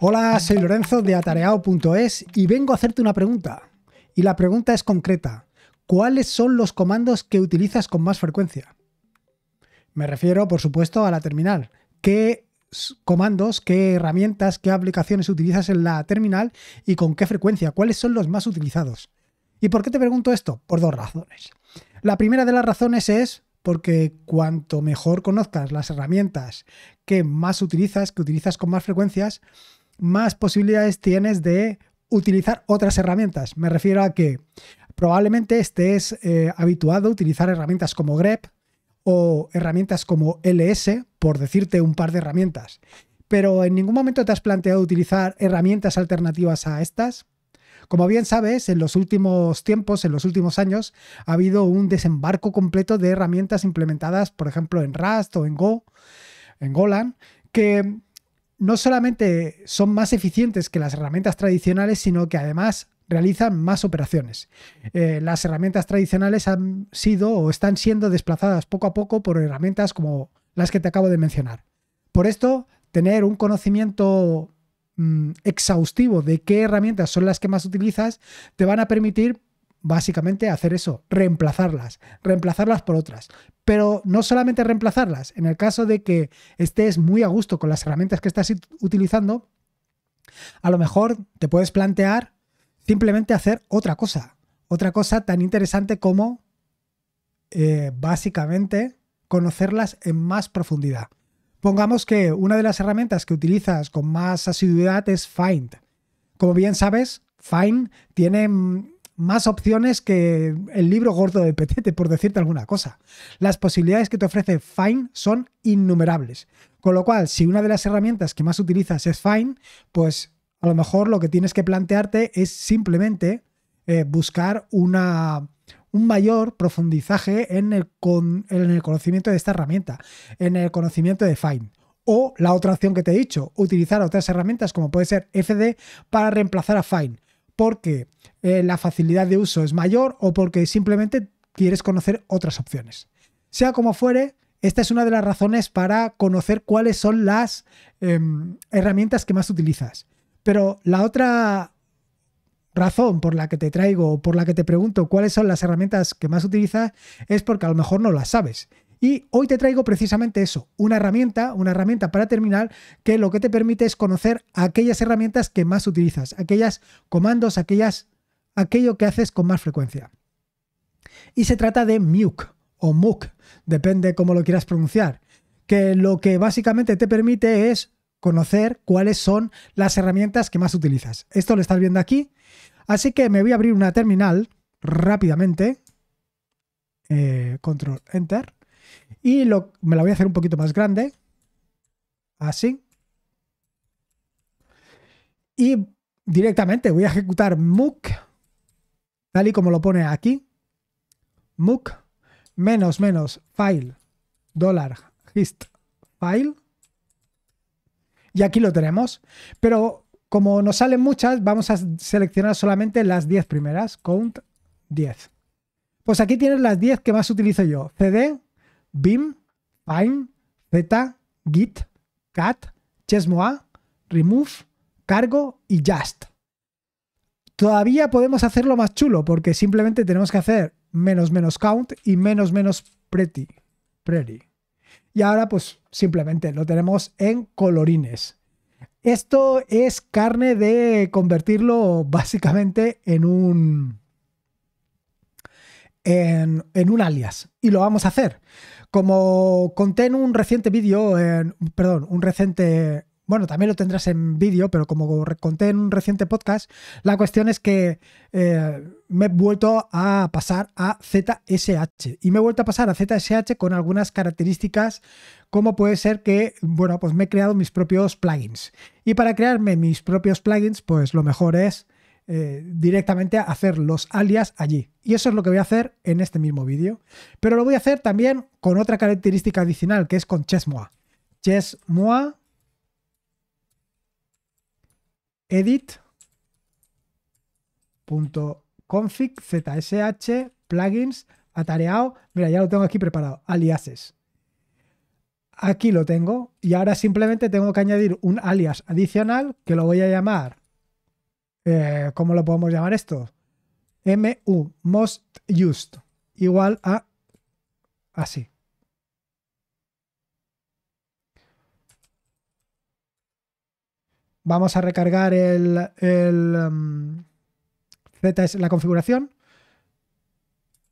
Hola, soy Lorenzo de Atareao.es y vengo a hacerte una pregunta. Y la pregunta es concreta. ¿Cuáles son los comandos que utilizas con más frecuencia? Me refiero, por supuesto, a la terminal. ¿Qué comandos, qué herramientas, qué aplicaciones utilizas en la terminal y con qué frecuencia? ¿Cuáles son los más utilizados? ¿Y por qué te pregunto esto? Por dos razones. La primera de las razones es porque cuanto mejor conozcas las herramientas que más utilizas, que utilizas con más frecuencias, más posibilidades tienes de utilizar otras herramientas. Me refiero a que probablemente estés eh, habituado a utilizar herramientas como grep o herramientas como LS, por decirte un par de herramientas. Pero en ningún momento te has planteado utilizar herramientas alternativas a estas. Como bien sabes, en los últimos tiempos, en los últimos años, ha habido un desembarco completo de herramientas implementadas, por ejemplo, en Rust o en Go, en Golan, que no solamente son más eficientes que las herramientas tradicionales, sino que además realizan más operaciones. Eh, las herramientas tradicionales han sido o están siendo desplazadas poco a poco por herramientas como las que te acabo de mencionar. Por esto, tener un conocimiento mm, exhaustivo de qué herramientas son las que más utilizas te van a permitir básicamente hacer eso, reemplazarlas, reemplazarlas por otras. Pero no solamente reemplazarlas, en el caso de que estés muy a gusto con las herramientas que estás utilizando, a lo mejor te puedes plantear simplemente hacer otra cosa, otra cosa tan interesante como eh, básicamente conocerlas en más profundidad. Pongamos que una de las herramientas que utilizas con más asiduidad es Find. Como bien sabes, Find tiene mm, más opciones que el libro gordo de Petete, por decirte alguna cosa. Las posibilidades que te ofrece Fine son innumerables. Con lo cual, si una de las herramientas que más utilizas es Fine, pues a lo mejor lo que tienes que plantearte es simplemente eh, buscar una, un mayor profundizaje en en el conocimiento de esta herramienta, en el conocimiento de Fine. O la otra opción que te he dicho, utilizar otras herramientas como puede ser FD para reemplazar a Fine porque eh, la facilidad de uso es mayor o porque simplemente quieres conocer otras opciones. Sea como fuere, esta es una de las razones para conocer cuáles son las em, herramientas que más utilizas. Pero la otra razón por la que te traigo o por la que te pregunto cuáles son las herramientas que más utilizas es porque a lo mejor no las sabes. Y hoy te traigo precisamente eso, una herramienta, una herramienta para terminal que lo que te permite es conocer aquellas herramientas que más utilizas, aquellas comandos, aquellas, aquello que haces con más frecuencia. Y se trata de MUC o MUC, depende cómo lo quieras pronunciar, que lo que básicamente te permite es conocer cuáles son las herramientas que más utilizas. Esto lo estás viendo aquí. Así que me voy a abrir una terminal rápidamente. Eh, control Enter. Y me la voy a hacer un poquito más grande. Así. Y directamente voy a ejecutar MOOC. tal y como lo pone aquí. MOOC, menos menos file dólar hist file. Y aquí lo tenemos. Pero como nos salen muchas, vamos a seleccionar solamente las 10 primeras. Count 10. Pues aquí tienes las 10 que más utilizo yo. CD BIM, find, Z, Git, Cat, Chesmoa, Remove, Cargo y Just. Todavía podemos hacerlo más chulo porque simplemente tenemos que hacer menos menos count y menos menos pretty. pretty. Y ahora pues simplemente lo tenemos en colorines. Esto es carne de convertirlo básicamente en un en, un alias y lo vamos a hacer. Como conté en un reciente vídeo, perdón, un reciente, bueno, también lo tendrás en vídeo, pero como conté en un reciente podcast, la cuestión es que eh, me he vuelto a pasar a ZSH y me he vuelto a pasar a ZSH con algunas características como puede ser que, bueno, pues me he creado mis propios plugins. Y para crearme mis propios plugins, pues lo mejor es eh, directamente a hacer los alias allí. Y eso es lo que voy a hacer en este mismo vídeo. Pero lo voy a hacer también con otra característica adicional, que es con Chessmoa. Chessmoa. Edit. config zsh plugins atareado. Mira, ya lo tengo aquí preparado. Aliases. Aquí lo tengo. Y ahora simplemente tengo que añadir un alias adicional que lo voy a llamar eh, ¿cómo lo podemos llamar esto? MU, most used, igual a así. Vamos a recargar el, um, Z es la configuración.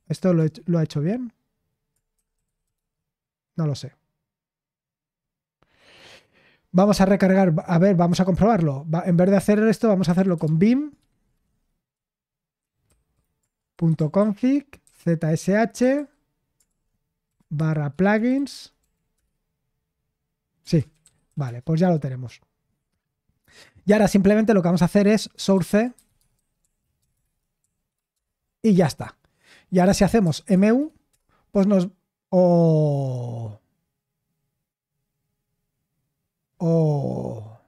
¿Esto lo ha hecho bien? No lo sé. Vamos a recargar, a ver, vamos a comprobarlo. en vez de hacer esto, vamos a hacerlo con bim.config zsh barra plugins. Sí, vale, pues ya lo tenemos. Y ahora simplemente lo que vamos a hacer es source y ya está. Y ahora si hacemos mu, pues nos... o... Oh.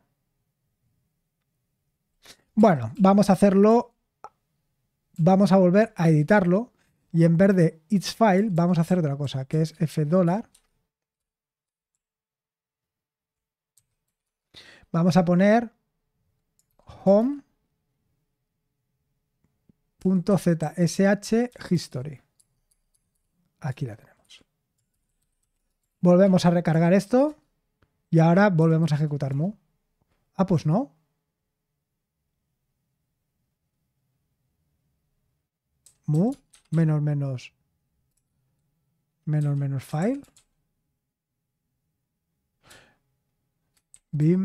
Bueno, vamos a hacerlo. Vamos a volver a editarlo. Y en vez de its file, vamos a hacer otra cosa, que es f Vamos a poner home.zsh history. Aquí la tenemos. Volvemos a recargar esto. Y ahora volvemos a ejecutar mu. Ah, pues no. Mu menos menos menos menos file. Bim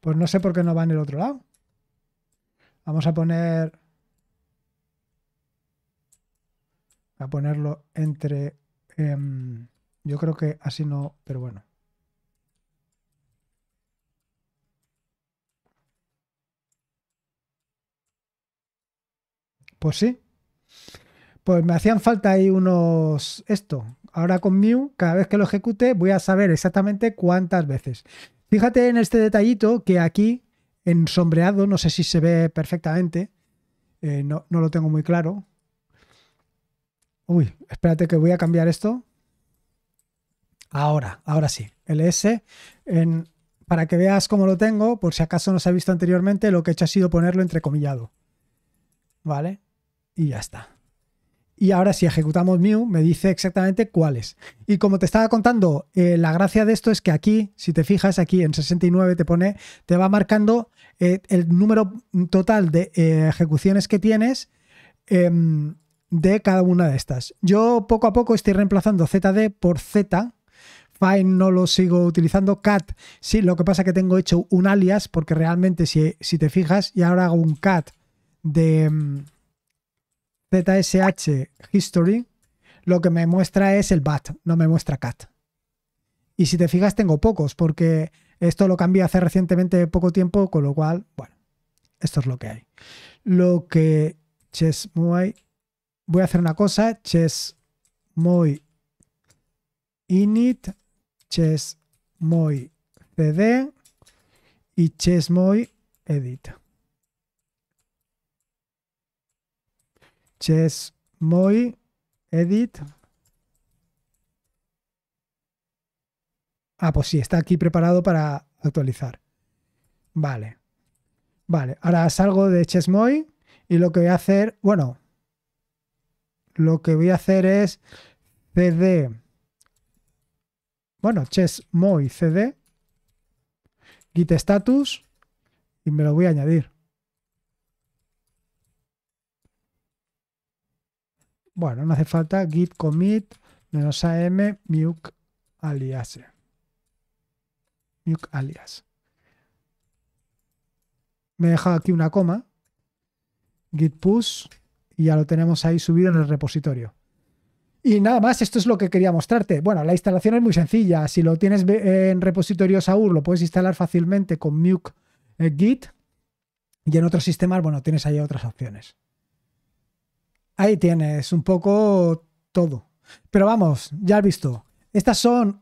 Pues no sé por qué no va en el otro lado. Vamos a poner... a ponerlo entre... Em, yo creo que así no, pero bueno. Pues sí. Pues me hacían falta ahí unos... Esto. Ahora con Mew, cada vez que lo ejecute, voy a saber exactamente cuántas veces. Fíjate en este detallito que aquí, en sombreado, no sé si se ve perfectamente, eh, no, lo tengo muy claro. Uy, espérate que voy a cambiar esto. Ahora, ahora sí. LS. En, para que veas cómo lo tengo, por si acaso no se ha visto anteriormente, lo que he hecho ha sido ponerlo entrecomillado. ¿Vale? Y ya está y ahora si ejecutamos mu me dice exactamente cuáles. Y como te estaba contando, eh, la gracia de esto es que aquí, si te fijas, aquí en 69 te pone, te va marcando eh, el número total de eh, ejecuciones que tienes em, de cada una de estas. Yo poco a poco estoy reemplazando ZD por Z. Fine, no lo sigo utilizando. Cat, sí, lo que pasa es que tengo hecho un alias, porque realmente si, si te fijas, y ahora hago un cat de em, ZSH History, lo que me muestra es el BAT, no me muestra CAT. Y si te fijas, tengo pocos, porque esto lo cambié hace recientemente poco tiempo, con lo cual, bueno, esto es lo que hay. Lo que chesmoy Voy a hacer una cosa: chesmoy init, chesmoy cd y chesmoy edit. Chess edit. Ah, pues sí, está aquí preparado para actualizar. Vale. Vale, ahora salgo de Chessmoy y lo que voy a hacer, bueno, lo que voy a hacer es cd. Bueno, Chessmoy cd, git status y me lo voy a añadir. Bueno, no hace falta git commit menos am muke alias. Muke alias. Me he dejado aquí una coma. Git push y ya lo tenemos ahí subido en el repositorio. Y nada más, esto es lo que quería mostrarte. Bueno, la instalación es muy sencilla. Si lo tienes en repositorio Saur, lo puedes instalar fácilmente con Muke eh, Git. Y en otros sistemas, bueno, tienes ahí otras opciones. Ahí tienes un poco todo. Pero vamos, ya has visto. Estas son.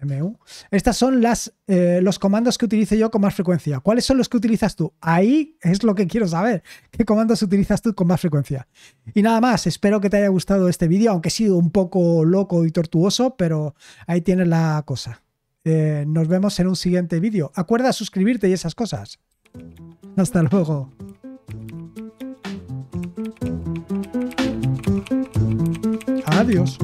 MU. Estas son las, eh, los comandos que utilice yo con más frecuencia. ¿Cuáles son los que utilizas tú? Ahí es lo que quiero saber. ¿Qué comandos utilizas tú con más frecuencia? Y nada más, espero que te haya gustado este vídeo, aunque ha sido un poco loco y tortuoso, pero ahí tienes la cosa. Eh, nos vemos en un siguiente vídeo. Acuerda suscribirte y esas cosas. Hasta luego. Adiós.